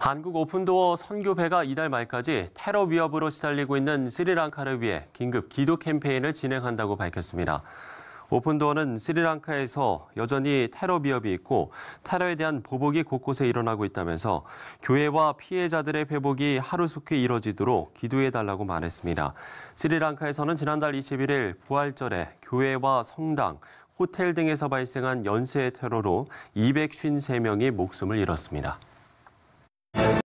한국 오픈도어 선교회가 이달 말까지 테러 위협으로 시달리고 있는 스리랑카를 위해 긴급 기도 캠페인을 진행한다고 밝혔습니다. 오픈도어는 스리랑카에서 여전히 테러 위협이 있고 테러에 대한 보복이 곳곳에 일어나고 있다면서 교회와 피해자들의 회복이 하루속히 이뤄지도록 기도해달라고 말했습니다. 스리랑카에서는 지난달 21일 부활절에 교회와 성당, 호텔 등에서 발생한 연쇄 테러로 253명이 목숨을 잃었습니다.